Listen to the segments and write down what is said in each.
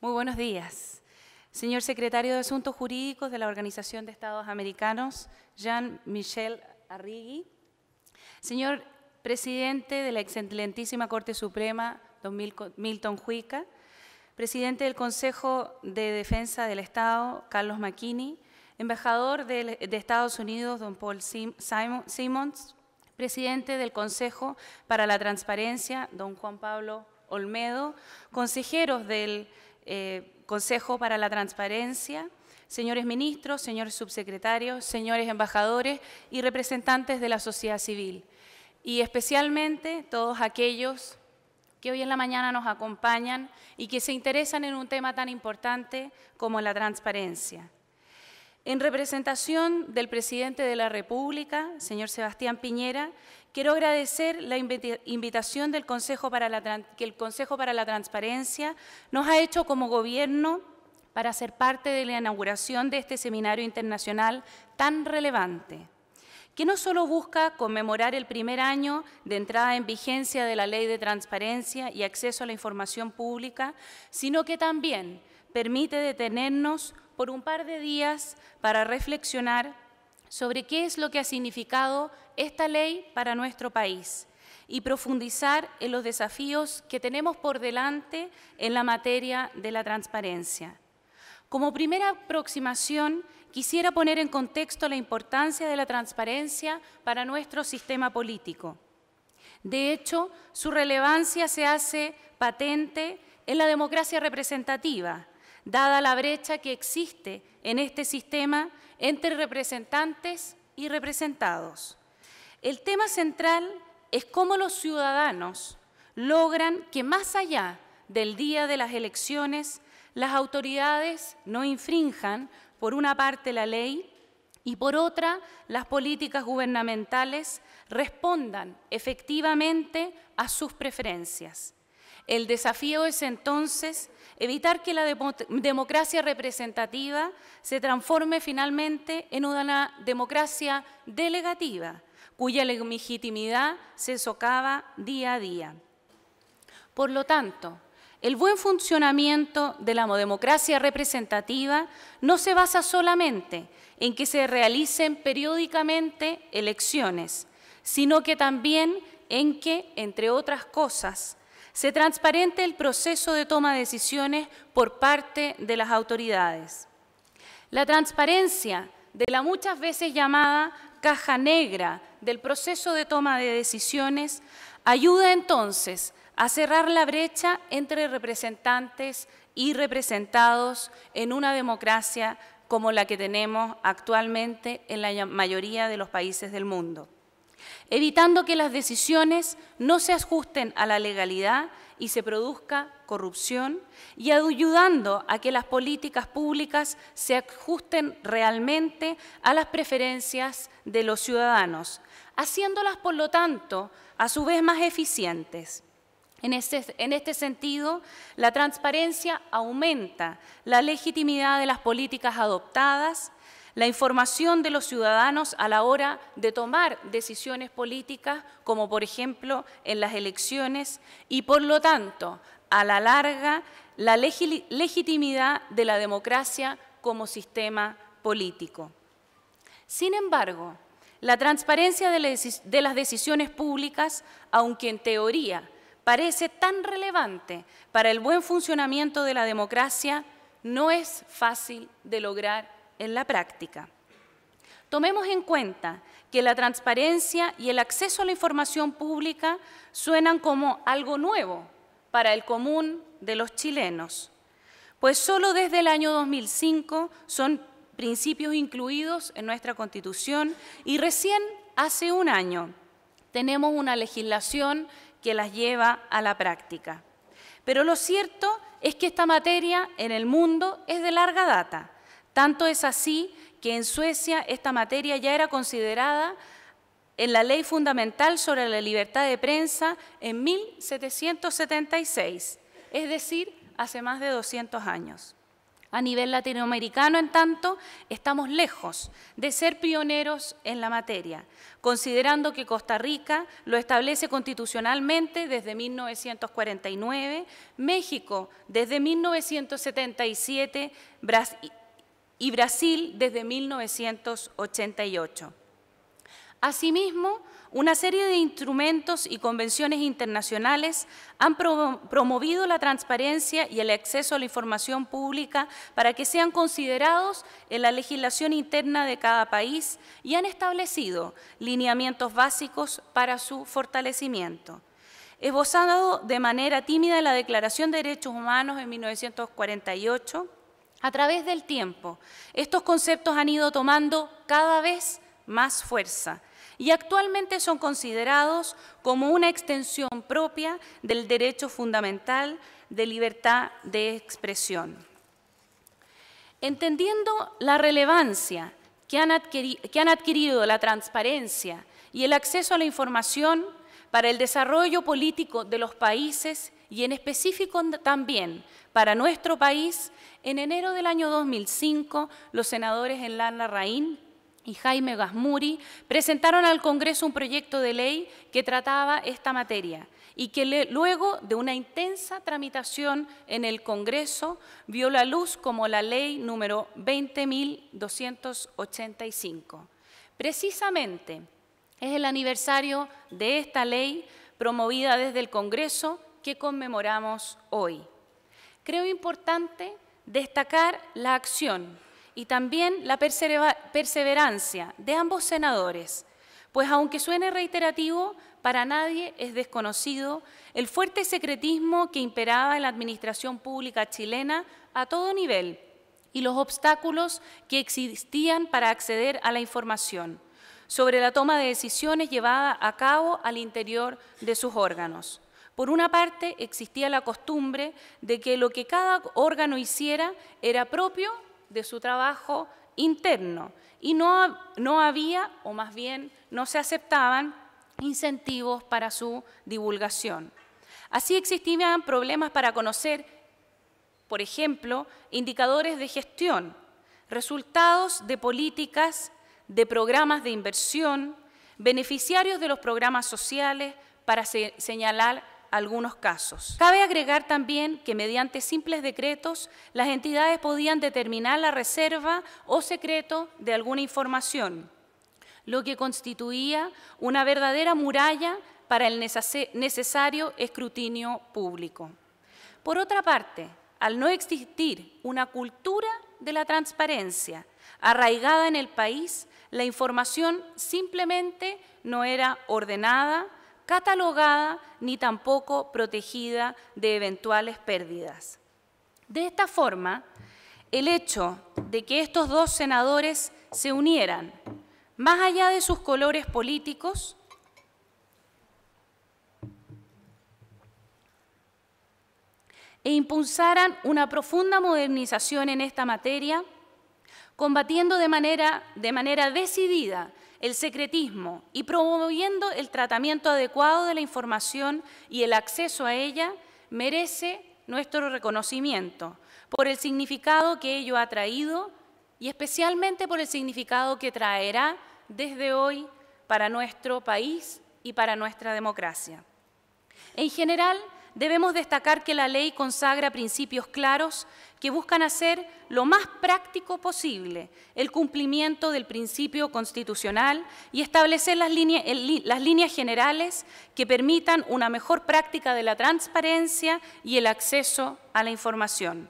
Muy buenos días. Señor secretario de Asuntos Jurídicos de la Organización de Estados Americanos, Jean-Michel Arrigui. Señor presidente de la excelentísima Corte Suprema, don Milton Huica. Presidente del Consejo de Defensa del Estado, Carlos McKinney, Embajador de, Estados Unidos, don Paul Simons. Presidente del Consejo para la Transparencia, don Juan Pablo Olmedo. Consejeros del eh, consejo para la Transparencia, señores ministros, señores subsecretarios, señores embajadores y representantes de la sociedad civil. Y especialmente todos aquellos que hoy en la mañana nos acompañan y que se interesan en un tema tan importante como la transparencia. En representación del presidente de la República, señor Sebastián Piñera, quiero agradecer la invitación del Consejo para que el Consejo para la Transparencia nos ha hecho como gobierno para ser parte de la inauguración de este seminario internacional tan relevante que no solo busca conmemorar el primer año de entrada en vigencia de la Ley de Transparencia y Acceso a la Información Pública, sino que también permite detenernos por un par de días para reflexionar sobre qué es lo que ha significado esta ley para nuestro país y profundizar en los desafíos que tenemos por delante en la materia de la transparencia. Como primera aproximación, quisiera poner en contexto la importancia de la transparencia para nuestro sistema político. De hecho, su relevancia se hace patente en la democracia representativa, dada la brecha que existe en este sistema entre representantes y representados. El tema central es cómo los ciudadanos logran que más allá del día de las elecciones, las autoridades no infrinjan, por una parte, la ley y por otra, las políticas gubernamentales respondan efectivamente a sus preferencias. El desafío es entonces evitar que la democracia representativa se transforme finalmente en una democracia delegativa, cuya legitimidad se socava día a día. Por lo tanto, el buen funcionamiento de la democracia representativa no se basa solamente en que se realicen periódicamente elecciones, sino que también en que, entre otras cosas, se transparente el proceso de toma de decisiones por parte de las autoridades. La transparencia de la muchas veces llamada caja negra del proceso de toma de decisiones ayuda entonces a cerrar la brecha entre representantes y representados en una democracia como la que tenemos actualmente en la mayoría de los países del mundo evitando que las decisiones no se ajusten a la legalidad y se produzca corrupción, y ayudando a que las políticas públicas se ajusten realmente a las preferencias de los ciudadanos, haciéndolas, por lo tanto, a su vez más eficientes. En este, este sentido, la transparencia aumenta la legitimidad de las políticas adoptadas la información de los ciudadanos a la hora de tomar decisiones políticas, como por ejemplo en las elecciones, y por lo tanto, a la larga, la legitimidad de la democracia como sistema político. Sin embargo, la transparencia de las decisiones públicas, aunque en teoría parece tan relevante para el buen funcionamiento de la democracia, no es fácil de lograr en la práctica. Tomemos en cuenta que la transparencia y el acceso a la información pública suenan como algo nuevo para el común de los chilenos, pues solo desde el año 2005 son principios incluidos en nuestra Constitución y recién hace un año tenemos una legislación que las lleva a la práctica. Pero lo cierto es que esta materia en el mundo es de larga data tanto es así que en Suecia esta materia ya era considerada en la ley fundamental sobre la libertad de prensa en 1776, es decir, hace más de 200 años. A nivel latinoamericano, en tanto, estamos lejos de ser pioneros en la materia, considerando que Costa Rica lo establece constitucionalmente desde 1949, México desde 1977, Brasil y Brasil desde 1988. Asimismo, una serie de instrumentos y convenciones internacionales han promovido la transparencia y el acceso a la información pública para que sean considerados en la legislación interna de cada país y han establecido lineamientos básicos para su fortalecimiento. Esbozado de manera tímida la Declaración de Derechos Humanos en 1948, a través del tiempo, estos conceptos han ido tomando cada vez más fuerza y actualmente son considerados como una extensión propia del derecho fundamental de libertad de expresión. Entendiendo la relevancia que han, adquirido, la transparencia y el acceso a la información, para el desarrollo político de los países y en específico también para nuestro país, en enero del año 2005, los senadores Enlan Raín y Jaime Gasmuri presentaron al Congreso un proyecto de ley que trataba esta materia y que luego de una intensa tramitación en el Congreso vio la luz como la ley número 20.285. Precisamente, es el aniversario de esta ley promovida desde el Congreso que conmemoramos hoy. Creo importante destacar la acción y también la perseverancia de ambos senadores, pues aunque suene reiterativo, para nadie es desconocido el fuerte secretismo que imperaba en la administración pública chilena a todo nivel y los obstáculos que existían para acceder a la información sobre la toma de decisiones llevada a cabo al interior de sus órganos. Por una parte, existía la costumbre de que lo que cada órgano hiciera era propio de su trabajo interno y no, no había, o más bien no se aceptaban, incentivos para su divulgación. Así existían problemas para conocer, por ejemplo, indicadores de gestión, resultados de políticas de programas de inversión, beneficiarios de los programas sociales, para señalar algunos casos. Cabe agregar también que mediante simples decretos las entidades podían determinar la reserva o secreto de alguna información, lo que constituía una verdadera muralla para el necesario escrutinio público. Por otra parte, al no existir una cultura de la transparencia arraigada en el país, la información simplemente no era ordenada, catalogada ni tampoco protegida de eventuales pérdidas. De esta forma, el hecho de que estos dos senadores se unieran, más allá de sus colores políticos, e impulsaran una profunda modernización en esta materia, combatiendo de manera, de manera decidida el secretismo y promoviendo el tratamiento adecuado de la información y el acceso a ella, merece nuestro reconocimiento por el significado que ello ha traído y especialmente por el significado que traerá desde hoy para nuestro país y para nuestra democracia. En general, debemos destacar que la ley consagra principios claros que buscan hacer lo más práctico posible el cumplimiento del principio constitucional y establecer las, líneas, generales que permitan una mejor práctica de la transparencia y el acceso a la información.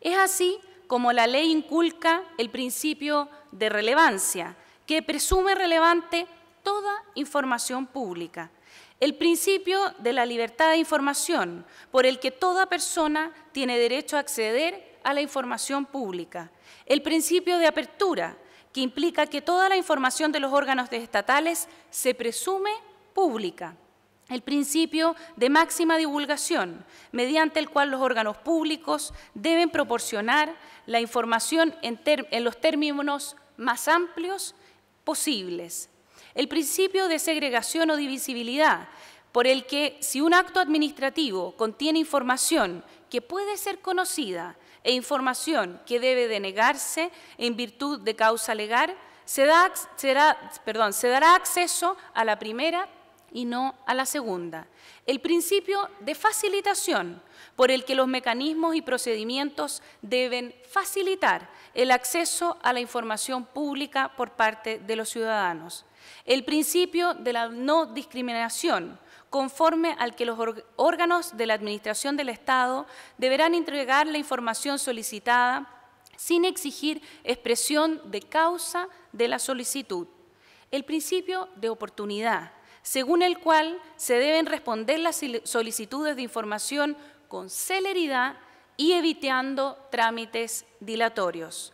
Es así como la ley inculca el principio de relevancia, que presume relevante toda información pública. El principio de la libertad de información, por el que toda persona tiene derecho a acceder a la información pública. El principio de apertura, que implica que toda la información de los órganos estatales se presume pública. El principio de máxima divulgación, mediante el cual los órganos públicos deben proporcionar la información en, los términos más amplios posibles el principio de segregación o divisibilidad, por el que si un acto administrativo contiene información que puede ser conocida e información que debe denegarse en virtud de causa legal, se, se dará acceso a la primera y no a la segunda. El principio de facilitación, por el que los mecanismos y procedimientos deben facilitar el acceso a la información pública por parte de los ciudadanos. El principio de la no discriminación, conforme al que los órganos de la Administración del Estado deberán entregar la información solicitada sin exigir expresión de causa de la solicitud. El principio de oportunidad, según el cual se deben responder las solicitudes de información con celeridad y evitando trámites dilatorios.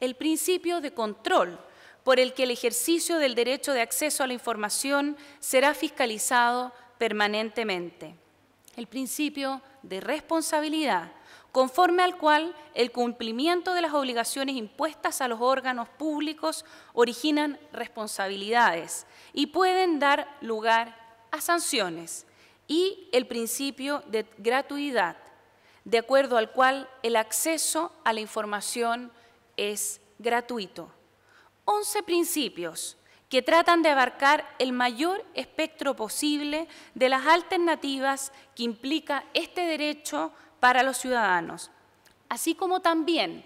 El principio de control, por el que el ejercicio del derecho de acceso a la información será fiscalizado permanentemente. El principio de responsabilidad, conforme al cual el cumplimiento de las obligaciones impuestas a los órganos públicos originan responsabilidades y pueden dar lugar a sanciones. Y el principio de gratuidad, de acuerdo al cual el acceso a la información es gratuito. 11 principios que tratan de abarcar el mayor espectro posible de las alternativas que implica este derecho para los ciudadanos, así como también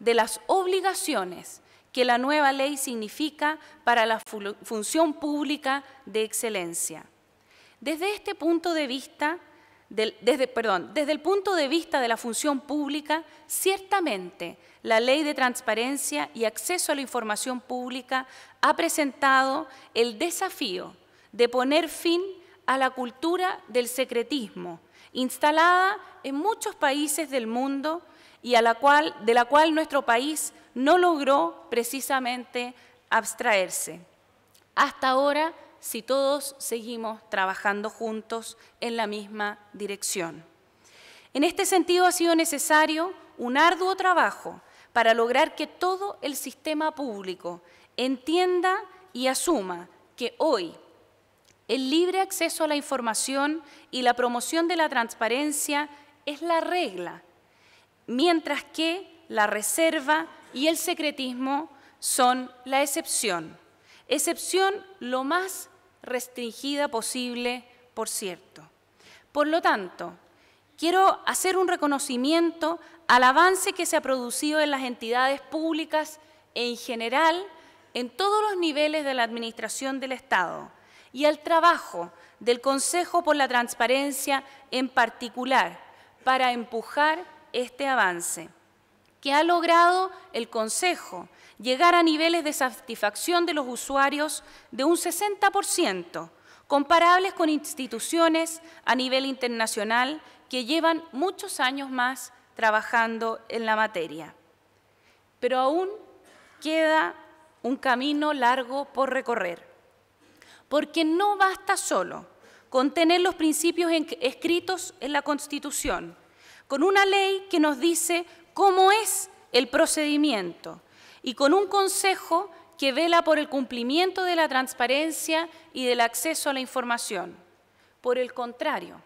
de las obligaciones que la nueva ley significa para la función pública de excelencia. Desde este punto de vista, desde, el punto de vista de la función pública, ciertamente la ley de transparencia y acceso a la información pública ha presentado el desafío de poner fin a la cultura del secretismo, instalada en muchos países del mundo y de la cual nuestro país no logró precisamente abstraerse. Hasta ahora si todos seguimos trabajando juntos en la misma dirección. En este sentido ha sido necesario un arduo trabajo para lograr que todo el sistema público entienda y asuma que hoy el libre acceso a la información y la promoción de la transparencia es la regla, mientras que la reserva y el secretismo son la excepción. Excepción lo más restringida posible, por cierto. Por lo tanto, quiero hacer un reconocimiento al avance que se ha producido en las entidades públicas en general, en todos los niveles de la Administración del Estado, y al trabajo del Consejo por la Transparencia en particular, para empujar este avance que ha logrado el Consejo llegar a niveles de satisfacción de los usuarios de un 60%, comparables con instituciones a nivel internacional que llevan muchos años más trabajando en la materia. Pero aún queda un camino largo por recorrer, porque no basta solo con tener los principios escritos en la Constitución, con una ley que nos dice cómo es el procedimiento y con un consejo que vela por el cumplimiento de la transparencia y del acceso a la información. Por el contrario,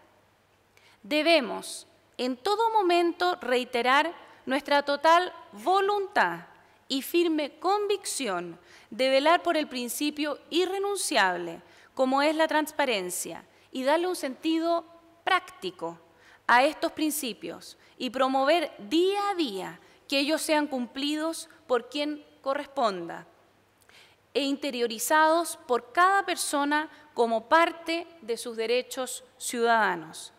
debemos en todo momento reiterar nuestra total voluntad y firme convicción de velar por el principio irrenunciable como es la transparencia y darle un sentido práctico a estos principios y promover día a día que ellos sean cumplidos por quien corresponda e interiorizados por cada persona como parte de sus derechos ciudadanos.